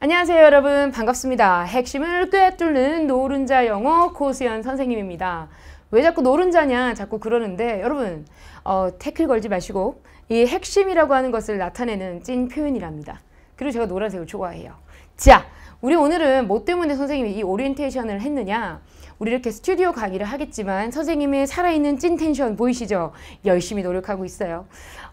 안녕하세요 여러분 반갑습니다. 핵심을 꿰뚫는 노른자 영어 코수연 선생님입니다. 왜 자꾸 노른자냐 자꾸 그러는데 여러분 어, 태클 걸지 마시고 이 핵심이라고 하는 것을 나타내는 찐 표현이랍니다. 그리고 제가 노란색을 좋아해요. 자 우리 오늘은 뭐 때문에 선생님이 이 오리엔테이션을 했느냐 우리 이렇게 스튜디오 강의를 하겠지만 선생님의 살아있는 찐 텐션 보이시죠? 열심히 노력하고 있어요.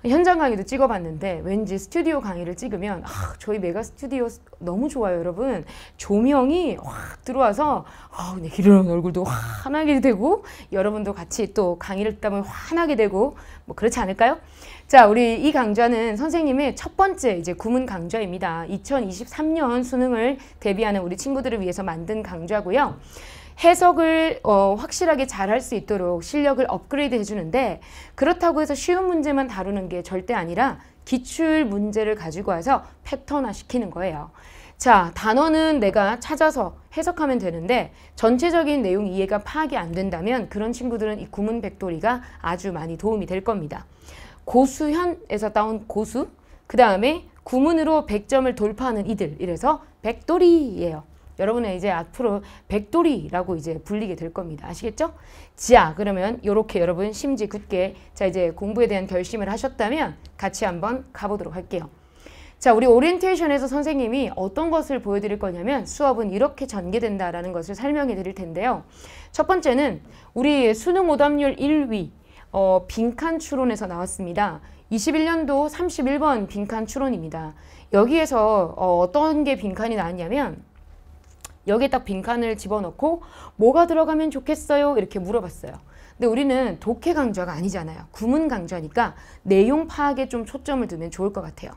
현장 강의도 찍어봤는데 왠지 스튜디오 강의를 찍으면 아, 저희 메가 스튜디오 너무 좋아요 여러분. 조명이 확 들어와서 아, 내 기르는 얼굴도 환하게 되고 여러분도 같이 또 강의를 듣다면 환하게 되고 뭐 그렇지 않을까요? 자, 우리 이 강좌는 선생님의 첫 번째 이제 구문 강좌입니다. 2023년 수능을 대비하는 우리 친구들을 위해서 만든 강좌고요. 해석을 어, 확실하게 잘 할 수 있도록 실력을 업그레이드 해주는데 그렇다고 해서 쉬운 문제만 다루는 게 절대 아니라 기출 문제를 가지고 와서 패턴화 시키는 거예요. 자, 단어는 내가 찾아서 해석하면 되는데 전체적인 내용 이해가 파악이 안 된다면 그런 친구들은 이 구문 백돌이가 아주 많이 도움이 될 겁니다. 고수현에서 따온 고수, 그 다음에 구문으로 100점을 돌파하는 이들, 이래서 백돌이예요. 여러분은 이제 앞으로 백돌이라고 이제 불리게 될 겁니다. 아시겠죠? 자, 그러면 이렇게 여러분 심지 굳게 자 이제 공부에 대한 결심을 하셨다면 같이 한번 가보도록 할게요. 자, 우리 오리엔테이션에서 선생님이 어떤 것을 보여드릴 거냐면 수업은 이렇게 전개된다라는 것을 설명해 드릴 텐데요. 첫 번째는 우리 수능 오답률 1위 어, 빈칸 추론에서 나왔습니다. 21년도 31번 빈칸 추론입니다. 여기에서 어, 어떤 게 빈칸이 나왔냐면 여기에 딱 빈칸을 집어넣고 뭐가 들어가면 좋겠어요? 이렇게 물어봤어요. 근데 우리는 독해 강좌가 아니잖아요. 구문 강좌니까 내용 파악에 좀 초점을 두면 좋을 것 같아요.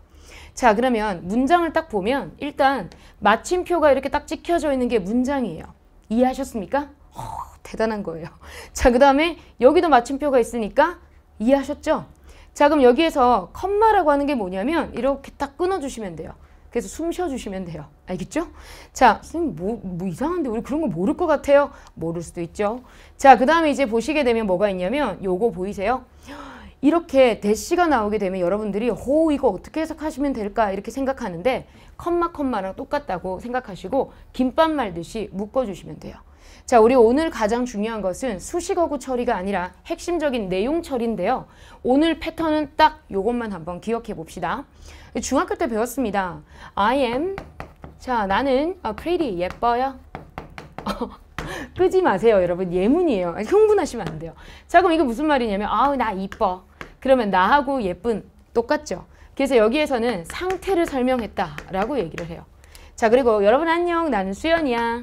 자 그러면 문장을 딱 보면 일단 마침표가 이렇게 딱 찍혀져 있는 게 문장이에요. 이해하셨습니까? 허, 어, 대단한 거예요. 자그 다음에 여기도 마침표가 있으니까 이해하셨죠? 자 그럼 여기에서 컴마라고 하는 게 뭐냐면 이렇게 딱 끊어주시면 돼요. 그래서 숨 쉬어주시면 돼요. 알겠죠? 자, 선생님 뭐, 뭐 이상한데 우리 그런 거 모를 것 같아요. 모를 수도 있죠. 자, 그 다음에 이제 보시게 되면 뭐가 있냐면 요거 보이세요? 이렇게 대시가 나오게 되면 여러분들이 호 이거 어떻게 해석하시면 될까 이렇게 생각하는데 컴마 컴마랑 똑같다고 생각하시고 김밥 말듯이 묶어주시면 돼요. 자, 우리 오늘 가장 중요한 것은 수식어구 처리가 아니라 핵심적인 내용 처리인데요. 오늘 패턴은 딱 요것만 한번 기억해 봅시다. 중학교 때 배웠습니다. I am. 자, 나는 아, pretty, 예뻐요. 끄지 마세요, 여러분. 예문이에요. 흥분하시면 안 돼요. 자, 그럼 이거 무슨 말이냐면 아우, 나 이뻐. 그러면 나하고 예쁜 똑같죠? 그래서 여기에서는 상태를 설명했다라고 얘기를 해요. 자, 그리고 여러분 안녕. 나는 수연이야.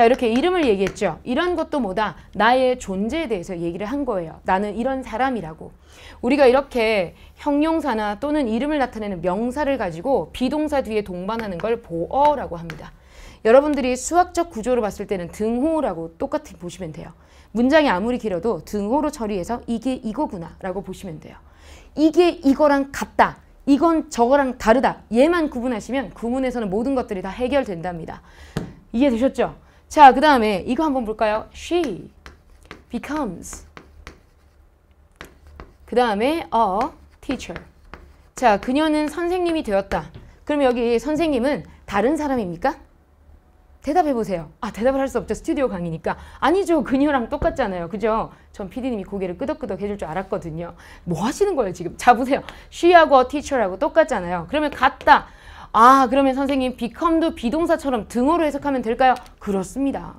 자 이렇게 이름을 얘기했죠. 이런 것도 뭐다 나의 존재에 대해서 얘기를 한 거예요. 나는 이런 사람이라고. 우리가 이렇게 형용사나 또는 이름을 나타내는 명사를 가지고 비동사 뒤에 동반하는 걸 보어라고 합니다. 여러분들이 수학적 구조로 봤을 때는 등호라고 똑같이 보시면 돼요. 문장이 아무리 길어도 등호로 처리해서 이게 이거구나 라고 보시면 돼요. 이게 이거랑 같다. 이건 저거랑 다르다. 얘만 구분하시면 구문에서는 모든 것들이 다 해결된답니다. 이해되셨죠? 자, 그 다음에 이거 한번 볼까요? She becomes 그 다음에 a teacher 자, 그녀는 선생님이 되었다. 그럼 여기 선생님은 다른 사람입니까? 대답해 보세요. 아, 대답을 할 수 없죠. 스튜디오 강의니까. 아니죠. 그녀랑 똑같잖아요. 그죠? 전 PD님이 고개를 끄덕끄덕 해줄 줄 알았거든요. 뭐 하시는 거예요, 지금? 자, 보세요. she하고 teacher하고 똑같잖아요. 그러면 같다. 아 그러면 선생님 become도 비동사처럼 등어로 해석하면 될까요? 그렇습니다.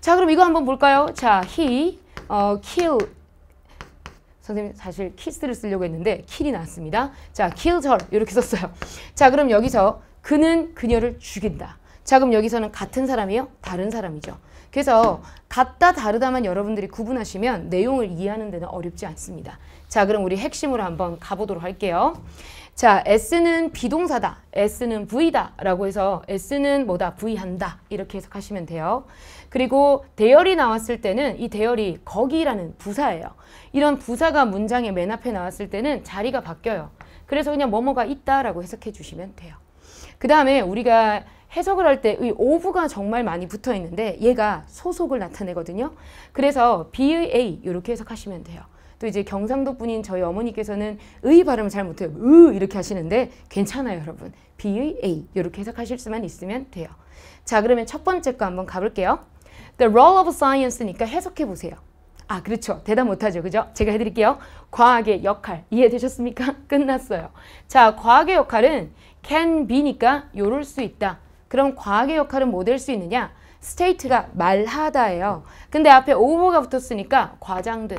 자 그럼 이거 한번 볼까요? 자 he, 어, kill 선생님 사실 키스를 쓰려고 했는데 킬이 나왔습니다. 자 killed her 이렇게 썼어요. 자 그럼 여기서 그는 그녀를 죽인다. 자 그럼 여기서는 같은 사람이요? 다른 사람이죠. 그래서 같다 다르다만 여러분들이 구분하시면 내용을 이해하는 데는 어렵지 않습니다. 자 그럼 우리 핵심으로 한번 가보도록 할게요. 자, S는 비동사다, S는 V다 라고 해서 S는 뭐다, V한다 이렇게 해석하시면 돼요. 그리고 대열이 나왔을 때는 이 대열이 거기라는 부사예요. 이런 부사가 문장의 맨 앞에 나왔을 때는 자리가 바뀌어요. 그래서 그냥 뭐뭐가 있다 라고 해석해 주시면 돼요. 그 다음에 우리가 해석을 할 때이 오브가 정말 많이 붙어 있는데 얘가 소속을 나타내거든요. 그래서 BA 이렇게 해석하시면 돼요. 또 이제 경상도 분인 저희 어머니께서는 의 발음을 잘 못해요. 으 이렇게 하시는데 괜찮아요, 여러분. B의 A 이렇게 해석하실 수만 있으면 돼요. 자, 그러면 첫 번째 거 한번 가볼게요. The role of science니까 해석해 보세요. 아, 그렇죠. 대답 못하죠. 그죠? 제가 해드릴게요. 과학의 역할. 이해되셨습니까? 끝났어요. 자, 과학의 역할은 can be니까 요럴 수 있다. 그럼 과학의 역할은 뭐 될 수 있느냐? state가 말하다예요. 근데 앞에 over가 붙었으니까 과장된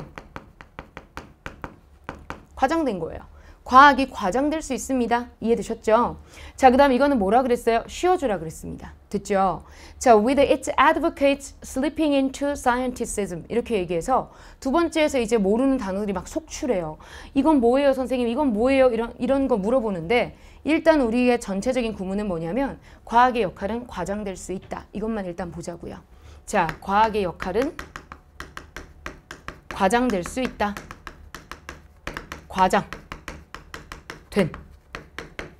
과장된 거예요. 과학이 과장될 수 있습니다. 이해되셨죠? 자, 그 다음 이거는 뭐라 그랬어요? 쉬어주라 그랬습니다. 듣죠 자, with its advocates slipping into s c i e n t i s m 이렇게 얘기해서 두 번째에서 이제 모르는 단어들이 막 속출해요. 이건 뭐예요, 선생님? 이건 뭐예요? 이런, 이런 거 물어보는데 일단 우리의 전체적인 구문은 뭐냐면 과학의 역할은 과장될 수 있다. 이것만 일단 보자고요. 자, 과학의 역할은 과장될 수 있다. 과장 된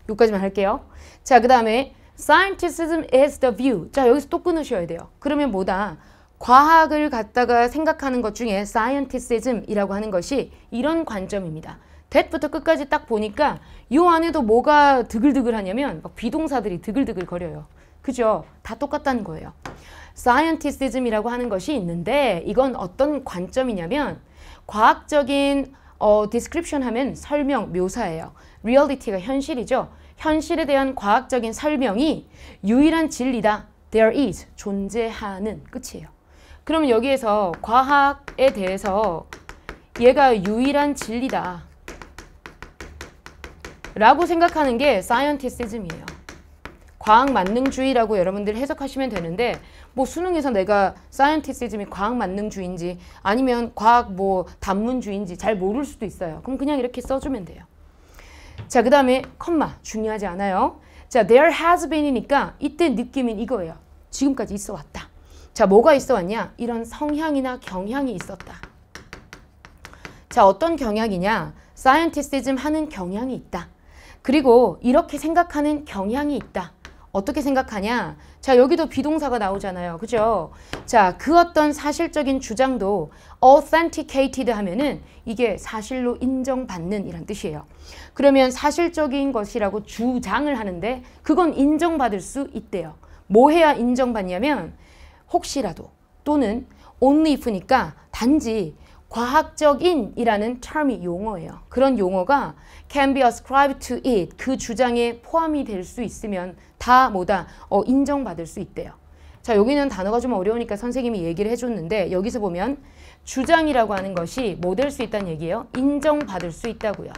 여기까지만 할게요. 자, 그 다음에 scientism is the view. 자, 여기서 또 끊으셔야 돼요. 그러면 뭐다? 과학을 갖다가 생각하는 것 중에 scientism이라고 하는 것이 이런 관점입니다. t 부터 끝까지 딱 보니까 이 안에도 뭐가 드글드글하냐면 비동사들이 드글드글 거려요. 그죠? 다 똑같다는 거예요. scientism이라고 하는 것이 있는데 이건 어떤 관점이냐면 과학적인 어, description 하면 설명, 묘사예요. reality가 현실이죠. 현실에 대한 과학적인 설명이 유일한 진리다. there is, 존재하는 끝이에요. 그럼 여기에서 과학에 대해서 얘가 유일한 진리다. 라고 생각하는 게 사이언티시즘이에요. 과학 만능주의라고 여러분들 해석하시면 되는데 뭐 수능에서 내가 사이언티시즘이 과학 만능주의인지 아니면 과학 뭐 단문주의인지 잘 모를 수도 있어요. 그럼 그냥 이렇게 써주면 돼요. 자, 그 다음에 컴마 중요하지 않아요. 자, there has been이니까 이때 느낌은 이거예요. 지금까지 있어 왔다. 자, 뭐가 있어 왔냐? 이런 성향이나 경향이 있었다. 자, 어떤 경향이냐? 사이언티시즘 하는 경향이 있다. 그리고 이렇게 생각하는 경향이 있다. 어떻게 생각하냐? 자, 여기도 비동사가 나오잖아요. 그죠? 자, 그 어떤 사실적인 주장도 authenticated 하면은 이게 사실로 인정받는 이란 뜻이에요. 그러면 사실적인 것이라고 주장을 하는데 그건 인정받을 수 있대요. 뭐 해야 인정받냐면 혹시라도 또는 only if니까 단지 과학적인이라는 term이 용어예요. 그런 용어가 can be ascribed to it 그 주장에 포함이 될 수 있으면 다 뭐다 어, 인정받을 수 있대요. 자 여기는 단어가 좀 어려우니까 선생님이 얘기를 해줬는데 여기서 보면 주장이라고 하는 것이 뭐 될 수 있다는 얘기예요? 인정받을 수 있다고요.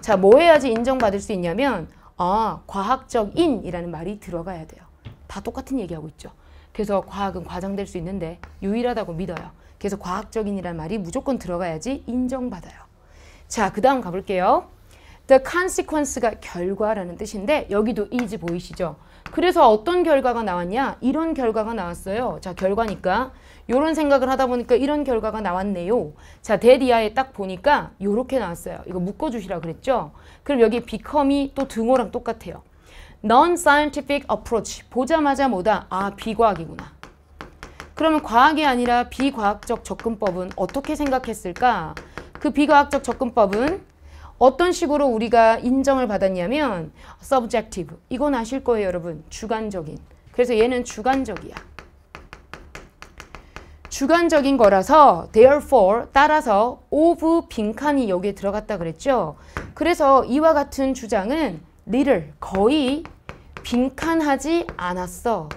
자 뭐 해야지 인정받을 수 있냐면 아 과학적인이라는 말이 들어가야 돼요. 다 똑같은 얘기하고 있죠. 그래서 과학은 과장될 수 있는데 유일하다고 믿어요. 그래서 과학적인이란 말이 무조건 들어가야지 인정받아요. 자, 그 다음 가볼게요. The consequence가 결과라는 뜻인데 여기도 is 보이시죠? 그래서 어떤 결과가 나왔냐? 이런 결과가 나왔어요. 자, 결과니까 이런 생각을 하다 보니까 이런 결과가 나왔네요. 자, 데디아에 딱 보니까 이렇게 나왔어요. 이거 묶어주시라 그랬죠? 그럼 여기 become이 또 등호랑 똑같아요. Non-scientific approach. 보자마자 뭐다? 아, 비과학이구나. 그러면 과학이 아니라 비과학적 접근법은 어떻게 생각했을까? 그 비과학적 접근법은 어떤 식으로 우리가 인정을 받았냐면 subjective. 이건 아실 거예요, 여러분. 주관적인. 그래서 얘는 주관적이야. 주관적인 거라서 therefore 따라서 of 빈칸이 여기에 들어갔다 그랬죠. 그래서 이와 같은 주장은 l i 거의 빈칸하지 않았어.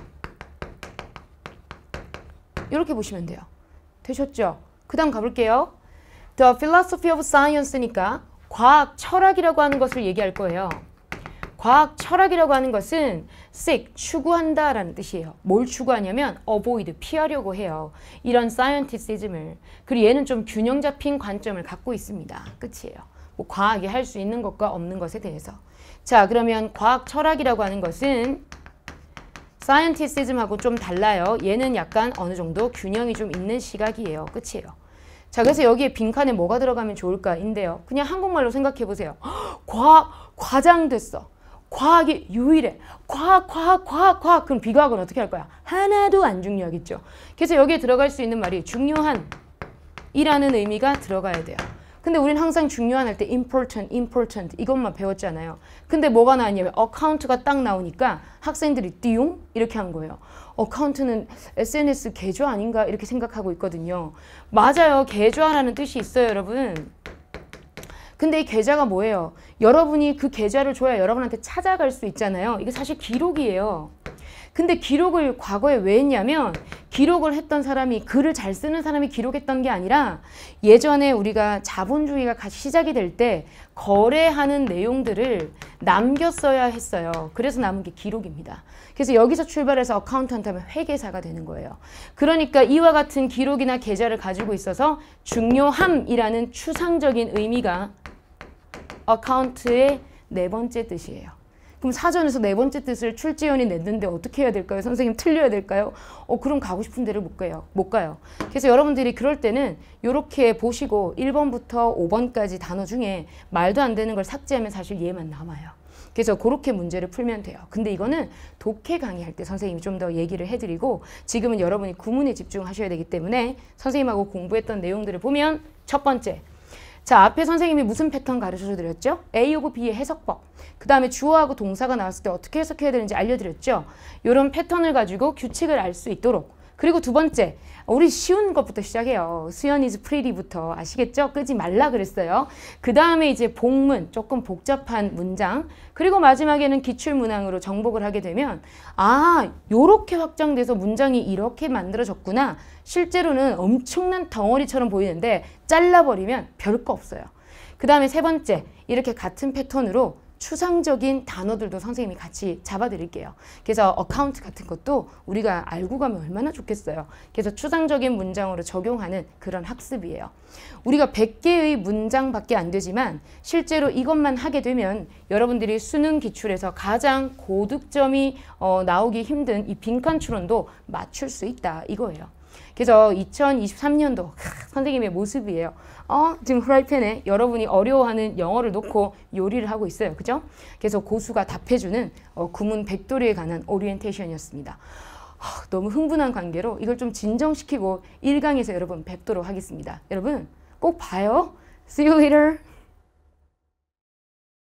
이렇게 보시면 돼요. 되셨죠? 그 다음 가볼게요. The philosophy of science니까 과학 철학이라고 하는 것을 얘기할 거예요. 과학 철학이라고 하는 것은 seek, 추구한다 라는 뜻이에요. 뭘 추구하냐면 avoid, 피하려고 해요. 이런 scientism을. 그리고 얘는 좀 균형 잡힌 관점을 갖고 있습니다. 끝이에요. 뭐 과학이 할 수 있는 것과 없는 것에 대해서. 자, 그러면 과학 철학이라고 하는 것은 사이언티시즘하고 좀 달라요. 얘는 약간 어느 정도 균형이 좀 있는 시각이에요. 끝이에요. 자 그래서 여기에 빈칸에 뭐가 들어가면 좋을까인데요. 그냥 한국말로 생각해보세요. 과, 과장됐어. 과학이 유일해. 과학, 과학, 과학, 과학. 그럼 비과학은 어떻게 할 거야? 하나도 안 중요하겠죠. 그래서 여기에 들어갈 수 있는 말이 중요한 이라는 의미가 들어가야 돼요. 근데 우리는 항상 중요한 할 때 important, important 이것만 배웠잖아요. 근데 뭐가 나왔냐면 account가 딱 나오니까 학생들이 띠용 이렇게 한 거예요. account는 SNS 계좌 아닌가 이렇게 생각하고 있거든요. 맞아요. 계좌라는 뜻이 있어요, 여러분. 근데 이 계좌가 뭐예요? 여러분이 그 계좌를 줘야 여러분한테 찾아갈 수 있잖아요. 이게 사실 기록이에요. 근데 기록을 과거에 왜 했냐면 기록을 했던 사람이 글을 잘 쓰는 사람이 기록했던 게 아니라 예전에 우리가 자본주의가 시작이 될 때 거래하는 내용들을 남겼어야 했어요. 그래서 남은 게 기록입니다. 그래서 여기서 출발해서 어카운턴트 하면 회계사가 되는 거예요. 그러니까 이와 같은 기록이나 계좌를 가지고 있어서 중요함이라는 추상적인 의미가 어카운트의 네 번째 뜻이에요. 그럼 사전에서 네 번째 뜻을 출제위원이 냈는데 어떻게 해야 될까요? 선생님 틀려야 될까요? 어 그럼 가고 싶은 데를 못 가요. 못 가요. 그래서 여러분들이 그럴 때는 이렇게 보시고 1번부터 5번까지 단어 중에 말도 안 되는 걸 삭제하면 사실 얘만 남아요. 그래서 그렇게 문제를 풀면 돼요. 근데 이거는 독해 강의할 때 선생님이 좀 더 얘기를 해드리고 지금은 여러분이 구문에 집중하셔야 되기 때문에 선생님하고 공부했던 내용들을 보면 첫 번째 자, 앞에 선생님이 무슨 패턴 가르쳐 드렸죠? A 오브 B의 해석법. 그 다음에 주어하고 동사가 나왔을 때 어떻게 해석해야 되는지 알려드렸죠? 이런 패턴을 가지고 규칙을 알 수 있도록 그리고 두 번째, 우리 쉬운 것부터 시작해요. 수연이즈 프리리부터 아시겠죠? 끄지 말라 그랬어요. 그 다음에 이제 복문, 조금 복잡한 문장, 그리고 마지막에는 기출문항으로 정복을 하게 되면 아, 요렇게 확장돼서 문장이 이렇게 만들어졌구나. 실제로는 엄청난 덩어리처럼 보이는데 잘라버리면 별거 없어요. 그 다음에 세 번째, 이렇게 같은 패턴으로 추상적인 단어들도 선생님이 같이 잡아드릴게요. 그래서 어카운트 같은 것도 우리가 알고 가면 얼마나 좋겠어요. 그래서 추상적인 문장으로 적용하는 그런 학습이에요. 우리가 100개의 문장밖에 안 되지만 실제로 이것만 하게 되면 여러분들이 수능 기출에서 가장 고득점이 어, 나오기 힘든 이 빈칸 추론도 맞출 수 있다 이거예요. 그래서 2023년도 선생님의 모습이에요. 어, 지금 프라이팬에 여러분이 어려워하는 영어를 놓고 요리를 하고 있어요. 그죠? 그래서 고수가 답해주는 어, 구문 백도리에 관한 오리엔테이션이었습니다. 어, 아, 너무 흥분한 관계로 이걸 좀 진정시키고 1강에서 여러분 뵙도록 하겠습니다. 여러분 꼭 봐요. See you later.